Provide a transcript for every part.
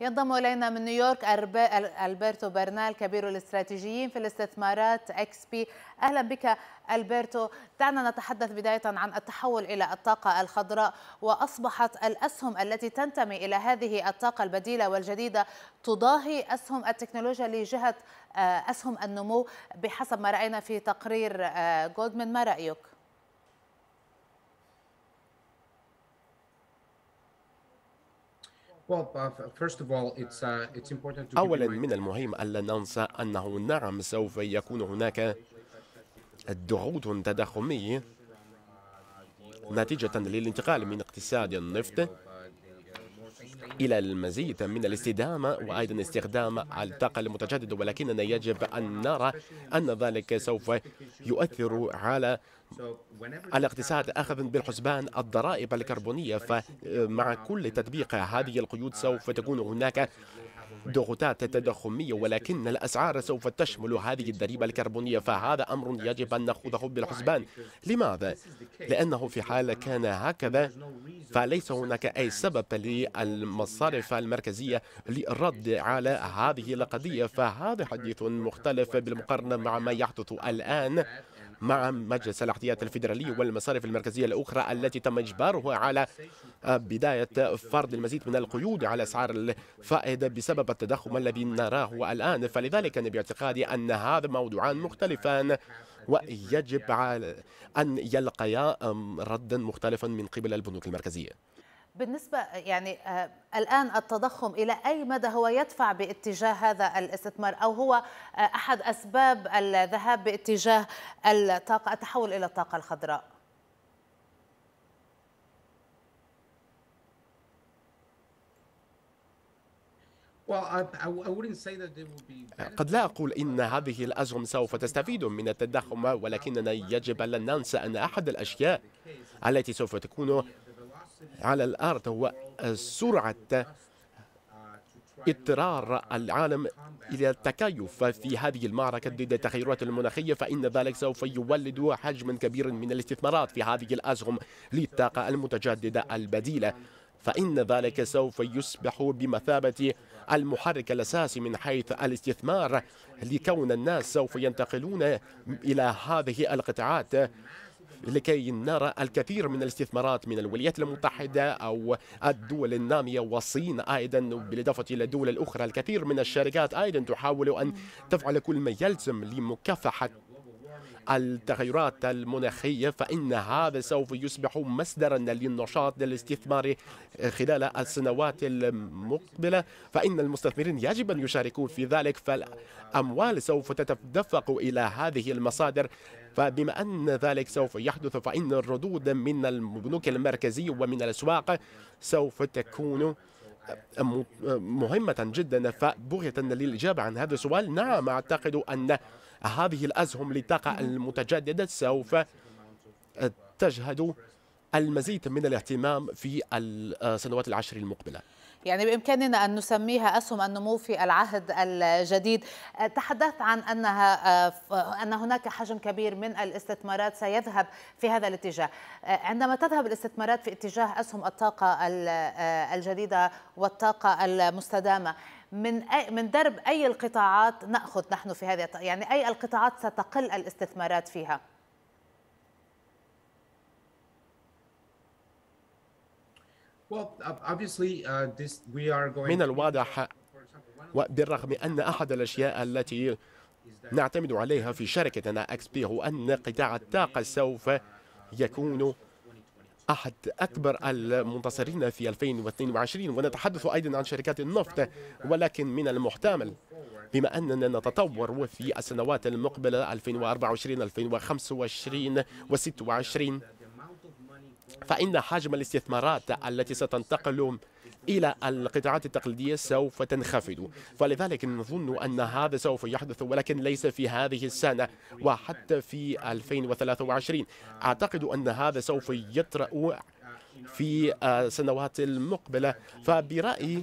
ينضم الينا من نيويورك البرتو برنال كبير الاستراتيجيين في الاستثمارات اكس بي اهلا بك البرتو دعنا نتحدث بدايه عن التحول الى الطاقه الخضراء واصبحت الاسهم التي تنتمي الى هذه الطاقه البديله والجديده تضاهي اسهم التكنولوجيا لجهه آه، اسهم النمو بحسب ما راينا في تقرير آه، جولدمان ما رايك؟ Uh, uh, أولا من المهم ألا ننسى أنه نعم سوف يكون هناك ضغوط تضخمية نتيجة للانتقال من اقتصاد النفط إلى المزيد من الاستدامة وأيضا استخدام الطاقة المتجددة ولكننا يجب أن نرى أن ذلك سوف يؤثر على الاقتصاد اخذ بالحسبان الضرائب الكربونية فمع كل تطبيق هذه القيود سوف تكون هناك ضغوطات تضخمية ولكن الأسعار سوف تشمل هذه الضريبة الكربونية فهذا أمر يجب أن نأخذه بالحسبان لماذا؟ لأنه في حال كان هكذا فليس هناك أي سبب للمصارف المركزية للرد على هذه القضية فهذا حديث مختلف بالمقارنة مع ما يحدث الآن مع مجلس الاحتياط الفيدرالي والمصارف المركزية الأخرى التي تم إجباره على بداية فرض المزيد من القيود على أسعار الفائدة بسبب التضخم الذي نراه الآن فلذلك أنا باعتقادي أن هذا موضوعان مختلفان ويجب على أن يلقيا ردا مختلفا من قبل البنوك المركزية بالنسبة يعني آه، الآن التضخم إلى أي مدى هو يدفع باتجاه هذا الاستثمار أو هو آه، أحد أسباب الذهاب باتجاه الطاقة التحول إلى الطاقة الخضراء؟ قد لا أقول إن هذه الأزم سوف تستفيد من التضخم ولكننا يجب أن لا ننسى أن أحد الأشياء التي سوف تكون على الأرض وسرعة اضطرار العالم إلى التكيف في هذه المعركة ضد التغيرات المناخية فإن ذلك سوف يولد حجما كبيرا من الاستثمارات في هذه الأسهم للطاقة المتجددة البديلة فإن ذلك سوف يصبح بمثابة المحرك الأساسي من حيث الاستثمار لكون الناس سوف ينتقلون إلى هذه القطاعات لكي نرى الكثير من الاستثمارات من الولايات المتحدة أو الدول النامية والصين أيضا بالإضافة إلى الدول الأخرى الكثير من الشركات أيضا تحاول أن تفعل كل ما يلزم لمكافحة التغيرات المناخية فإن هذا سوف يصبح مصدرا للنشاط للاستثمار خلال السنوات المقبلة فإن المستثمرين يجب أن يشاركون في ذلك فالأموال سوف تتدفق إلى هذه المصادر فبما أن ذلك سوف يحدث فإن الردود من البنوك المركزية ومن الأسواق سوف تكون مهمة جدا فبغية للإجابة عن هذا السؤال نعم أعتقد أن هذه الأسهم للطاقة المتجددة سوف تشهد المزيد من الاهتمام في السنوات العشر المقبله يعني بإمكاننا أن نسميها أسهم النمو في العهد الجديد أه، تحدثت عن أنها أه، أن هناك حجم كبير من الاستثمارات سيذهب في هذا الاتجاه أه، عندما تذهب الاستثمارات في اتجاه أسهم الطاقة الجديدة والطاقة المستدامة من أي من درب أي القطاعات نأخذ نحن في هذه يعني أي القطاعات ستقل الاستثمارات فيها؟ Uh, من الواضح وبالرغم أن أحد الأشياء التي نعتمد عليها في شركتنا اكس بي هو أن قطاع الطاقة سوف يكون أحد أكبر المنتصرين في 2022 ونتحدث أيضا عن شركات النفط ولكن من المحتمل بما أننا نتطور في السنوات المقبلة 2024 2025 و26 فإن حجم الاستثمارات التي ستنتقل إلى القطاعات التقليدية سوف تنخفض فلذلك نظن أن هذا سوف يحدث ولكن ليس في هذه السنة وحتى في 2023 أعتقد أن هذا سوف يطرأ في السنوات المقبلة فبرأيي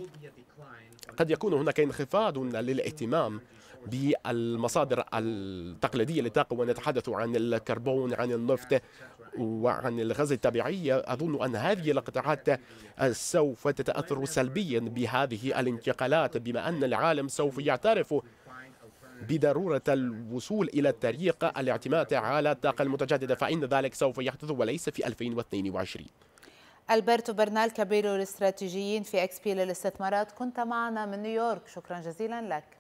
قد يكون هناك انخفاض للاهتمام بالمصادر التقليدية للطاقة ونتحدث عن الكربون عن النفط وعن الغاز الطبيعي أظن أن هذه القطاعات سوف تتأثر سلبيا بهذه الانتقالات بما أن العالم سوف يعترف بضرورة الوصول إلى الطريق الاعتماد على الطاقة المتجددة فإن ذلك سوف يحدث وليس في 2022 ألبرتو برنال كبير الاستراتيجيين في أكسبي للاستثمارات كنت معنا من نيويورك شكرا جزيلا لك